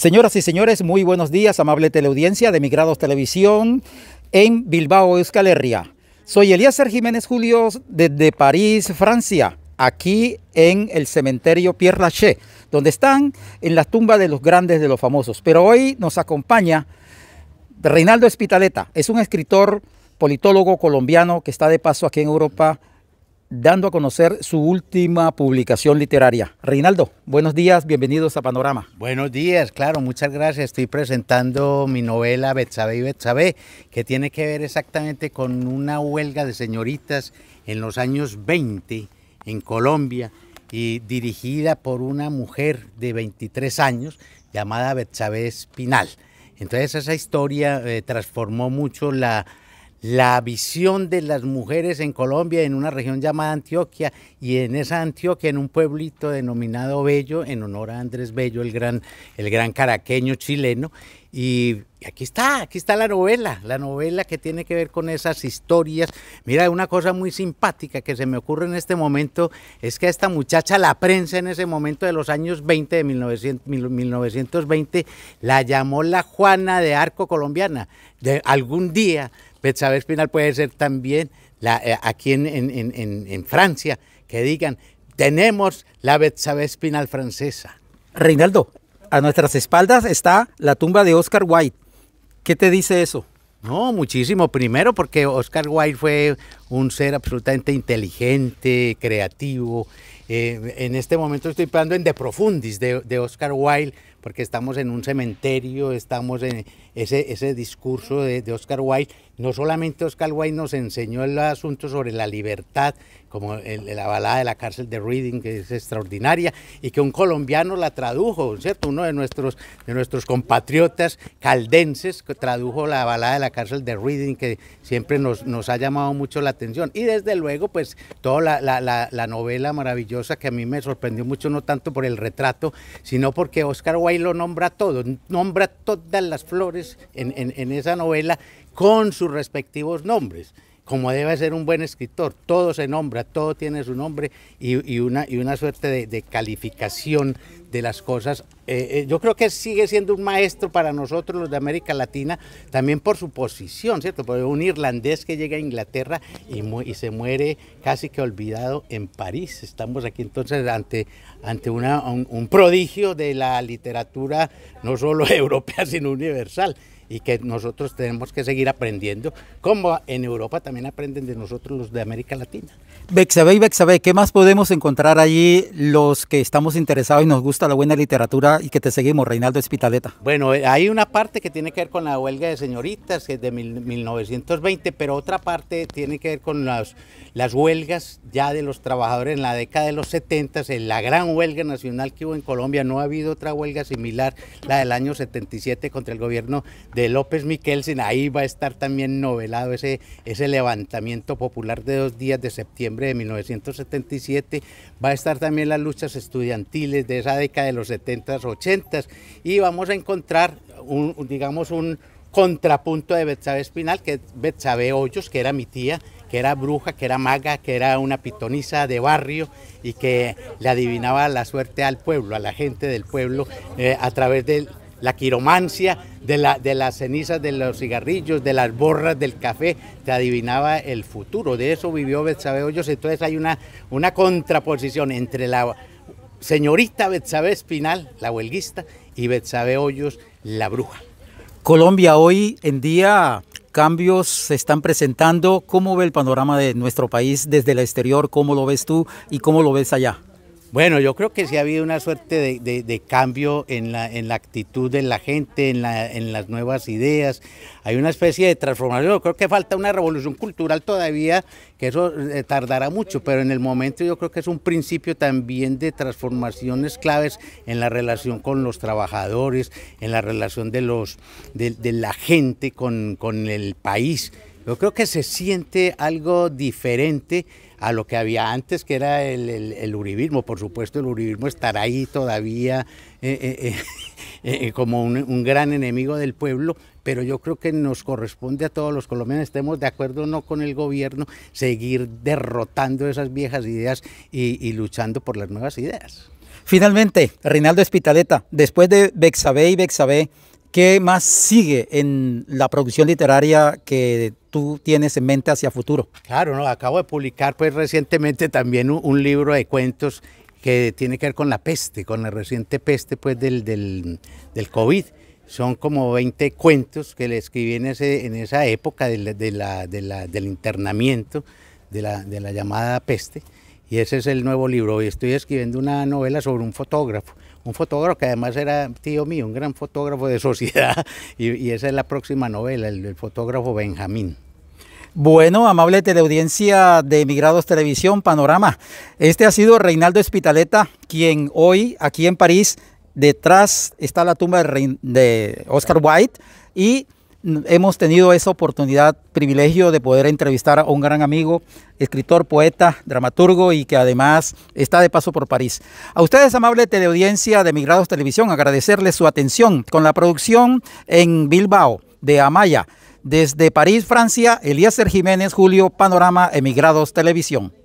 Señoras y señores, muy buenos días, amable teleaudiencia de Migrados Televisión en Bilbao, Euskal Herria. Soy Elías Jiménez Julio, desde París, Francia, aquí en el cementerio Pierre Lachaise, donde están en la tumba de los grandes de los famosos. Pero hoy nos acompaña Reinaldo Espitaleta, es un escritor politólogo colombiano que está de paso aquí en Europa dando a conocer su última publicación literaria. Reinaldo, buenos días, bienvenidos a Panorama. Buenos días, claro, muchas gracias. Estoy presentando mi novela Betsabe y Betsabe, que tiene que ver exactamente con una huelga de señoritas en los años 20 en Colombia y dirigida por una mujer de 23 años llamada Betsabe Espinal. Entonces esa historia eh, transformó mucho la la visión de las mujeres en Colombia, en una región llamada Antioquia, y en esa Antioquia, en un pueblito denominado Bello, en honor a Andrés Bello, el gran, el gran caraqueño chileno. Y aquí está, aquí está la novela, la novela que tiene que ver con esas historias. Mira, una cosa muy simpática que se me ocurre en este momento es que a esta muchacha, la prensa en ese momento de los años 20, de 1920, la llamó la Juana de Arco colombiana. De algún día ...Betsavés pues, Pinal puede ser también la, eh, aquí en, Francia, que digan, tenemos la Betsabé Pinal francesa. Reinaldo, a nuestras espaldas está la tumba de Oscar Wilde. ¿Qué te dice eso? No, muchísimo. Primero porque Oscar Wilde fue un ser absolutamente inteligente, creativo. Eh, en este momento estoy hablando en De Profundis de, Oscar Wilde, porque estamos en un cementerio, estamos en ese, discurso de, de Oscar Wilde no solamente Oscar Wilde nos enseñó el asunto sobre la libertad, como la balada de la cárcel de Reading, que es extraordinaria, y que un colombiano la tradujo, ¿cierto? Uno de nuestros, de nuestros compatriotas caldenses tradujo la balada de la cárcel de Reading, que siempre nos, nos ha llamado mucho la atención. Y desde luego, pues, toda la, novela maravillosa que a mí me sorprendió mucho, no tanto por el retrato, sino porque Oscar Wilde lo nombra todo, nombra todas las flores en esa novela con sus respectivos nombres, como debe ser un buen escritor. Todo se nombra, todo tiene su nombre y, una, y una, suerte de, calificación de las cosas. Eh, eh, yo creo que sigue siendo un maestro para nosotros los de América Latina, también por su posición, ¿cierto? un irlandés que llega a Inglaterra y, se muere casi que olvidado en París. Estamos aquí entonces ante, ante un prodigio de la literatura no solo europea, sino universal y que nosotros tenemos que seguir aprendiendo, como en Europa también aprenden de nosotros los de América Latina. Bexabe y Bexabe, ¿qué más podemos encontrar allí los que estamos interesados y nos gusta la buena literatura y que te seguimos, Reinaldo Espitaleta? Bueno, eh, hay una parte que tiene que ver con la huelga de señoritas, que es de 1920, pero otra parte tiene que ver con las, las huelgas ya de los trabajadores en la década de los 70, en la gran huelga nacional que hubo en Colombia, no ha habido otra huelga similar, la del año 77 contra el gobierno de López Miquelsen, ahí va a estar también novelado ese, ese levantamiento popular de dos días de septiembre de 1977, va a estar también las luchas estudiantiles de esa década de los 70s, 80s, y vamos a encontrar, un, digamos, un contrapunto de Betsabe Espinal, que es Betsabe Hoyos, que era mi tía, que era bruja, que era maga, que era una pitoniza de barrio y que le adivinaba la suerte al pueblo, a la gente del pueblo, eh, a través del la quiromancia, de, la, de las cenizas de los cigarrillos, de las borras del café, te adivinaba el futuro. De eso vivió Betsabe Hoyos. Entonces hay una, una contraposición entre la señorita Betsabe Espinal, la huelguista, y Betsabe Hoyos, la bruja. Colombia hoy en día cambios se están presentando. ¿Cómo ve el panorama de nuestro país desde el exterior? ¿Cómo lo ves tú y cómo lo ves allá? Bueno, yo creo que sí ha habido una suerte de, cambio en la, en la actitud de la gente, en, las nuevas ideas. Hay una especie de transformación. Yo creo que falta una revolución cultural todavía, que eso eh, tardará mucho, pero en el momento yo creo que es un principio también de transformaciones claves en la relación con los trabajadores, en la relación de, los, la gente con, con el país. Yo creo que se siente algo diferente a lo que había antes, que era el, uribismo. Por supuesto, el uribismo estará ahí todavía eh, eh, eh, como un, gran enemigo del pueblo, pero yo creo que nos corresponde a todos los colombianos, estemos de acuerdo o no con el gobierno, seguir derrotando esas viejas ideas y, luchando por las nuevas ideas. Finalmente, Reinaldo Espitaleta, después de Bexabé y Bexabé, ¿qué más sigue en la producción literaria que tú tienes en mente hacia futuro. Claro, no, acabo de publicar pues recientemente también un, libro de cuentos que tiene que ver con la peste, con la reciente peste pues del, del, del COVID. Son como 20 cuentos que le escribí en, ese, en esa época de del internamiento, de la, de la llamada peste. Y ese es el nuevo libro. Hoy estoy escribiendo una novela sobre un fotógrafo un fotógrafo que además era tío mío, un gran fotógrafo de sociedad, y, esa es la próxima novela, el, fotógrafo Benjamín. Bueno, amable teleaudiencia de Emigrados Televisión Panorama, este ha sido Reinaldo Espitaleta, quien hoy aquí en París, detrás está la tumba de, Oscar White y hemos tenido esa oportunidad, privilegio de poder entrevistar a un gran amigo, escritor, poeta, dramaturgo y que además está de paso por París. A ustedes, amable teleaudiencia de Emigrados Televisión, agradecerles su atención con la producción en Bilbao de Amaya. Desde París, Francia, Ser Jiménez, Julio Panorama, Emigrados Televisión.